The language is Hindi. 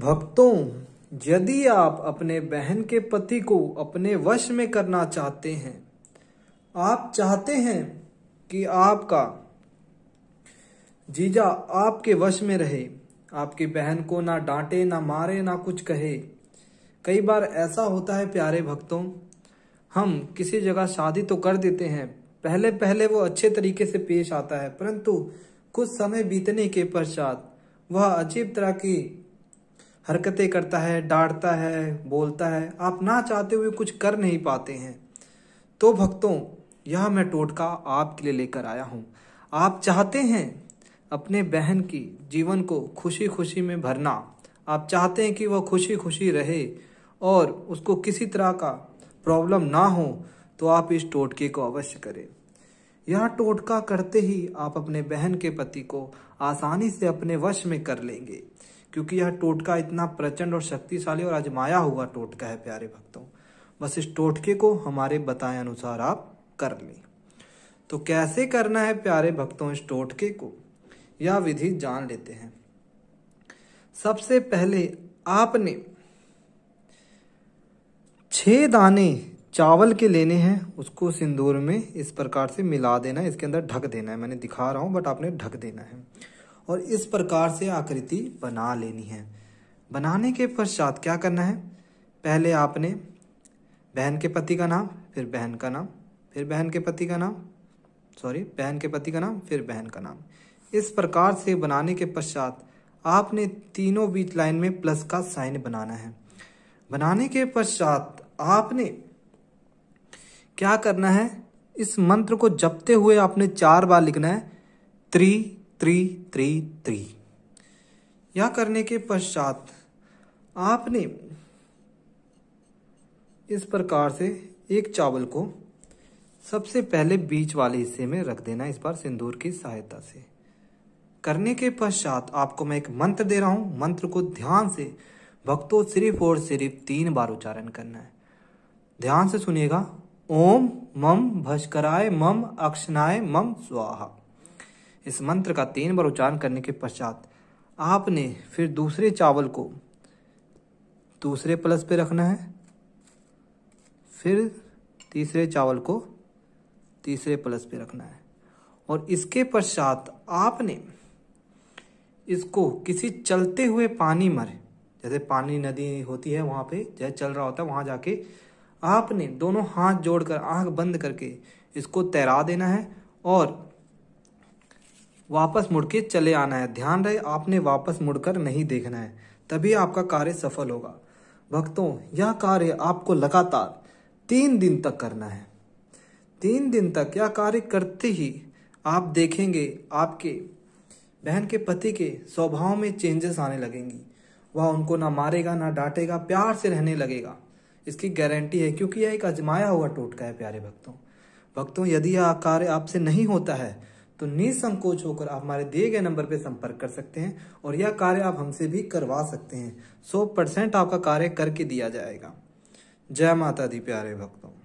भक्तों यदि आप अपने बहन के पति को अपने वश में करना चाहते हैं आप चाहते हैं कि आपका जीजा आपके वश में रहे आपकी बहन को ना डांटे ना मारे ना कुछ कहे कई बार ऐसा होता है प्यारे भक्तों हम किसी जगह शादी तो कर देते हैं पहले पहले वो अच्छे तरीके से पेश आता है परंतु कुछ समय बीतने के पश्चात वह अजीब तरह की हरकतें करता है डांटता है बोलता है आप ना चाहते हुए कुछ कर नहीं पाते हैं तो भक्तों यह मैं टोटका आपके लिए लेकर आया हूँ आप चाहते हैं अपने बहन की जीवन को खुशी खुशी में भरना आप चाहते हैं कि वह खुशी खुशी रहे और उसको किसी तरह का प्रॉब्लम ना हो तो आप इस टोटके को अवश्य करें यह टोटका करते ही आप अपने बहन के पति को आसानी से अपने वश में कर लेंगे क्योंकि यह टोटका इतना प्रचंड और शक्तिशाली और आजमाया हुआ टोटका है प्यारे भक्तों बस इस टोटके को हमारे बताए अनुसार आप कर लें तो कैसे करना है प्यारे भक्तों इस टोटके को यह विधि जान लेते हैं सबसे पहले आपने छह दाने चावल के लेने हैं उसको सिंदूर में इस प्रकार से मिला देना है इसके अंदर ढक देना है मैंने दिखा रहा हूं बट आपने ढक देना है और इस प्रकार से आकृति बना लेनी है बनाने के पश्चात क्या करना है पहले आपने बहन के पति का नाम फिर बहन का नाम फिर बहन के पति का नाम सॉरी बहन के पति का नाम फिर बहन का नाम इस प्रकार से बनाने के पश्चात आपने तीनों बीच लाइन में प्लस का साइन बनाना है बनाने के पश्चात आपने क्या करना है इस मंत्र को जपते हुए आपने चार बार लिखना है त्रि थ्री थ्री थ्री यह करने के पश्चात आपने इस प्रकार से एक चावल को सबसे पहले बीच वाले हिस्से में रख देना इस बार सिंदूर की सहायता से करने के पश्चात आपको मैं एक मंत्र दे रहा हूं मंत्र को ध्यान से भक्तों सिर्फ और सिर्फ तीन बार उच्चारण करना है ध्यान से सुनिएगा ओम मम भस्कराय मम अक्षनाय मम स्वाहा इस मंत्र का तीन बार उच्चारण करने के पश्चात आपने फिर दूसरे चावल को दूसरे प्लस पे रखना है फिर तीसरे चावल को तीसरे प्लस पे रखना है और इसके पश्चात आपने इसको किसी चलते हुए पानी मर जैसे पानी नदी होती है वहां पे जैसे चल रहा होता है वहां जाके आपने दोनों हाथ जोड़कर आंख बंद करके इसको तैरा देना है और वापस मुड़ के चले आना है ध्यान रहे आपने वापस मुड़कर नहीं देखना है तभी आपका कार्य सफल होगा भक्तों यह कार्य आपको लगातार तीन दिन तक करना है तीन दिन तक यह कार्य करते ही आप देखेंगे आपके बहन के पति के स्वभाव में चेंजेस आने लगेंगी वह उनको ना मारेगा ना डांटेगा प्यार से रहने लगेगा इसकी गारंटी है क्योंकि यह एक अजमाया हुआ टोटका है प्यारे भक्तों भक्तों यदि यह कार्य आपसे नहीं होता है तो निसंकोच होकर आप हमारे दिए गए नंबर पर संपर्क कर सकते हैं और यह कार्य आप हमसे भी करवा सकते हैं सौ परसेंट आपका कार्य करके दिया जाएगा जय माता दी प्यारे भक्तों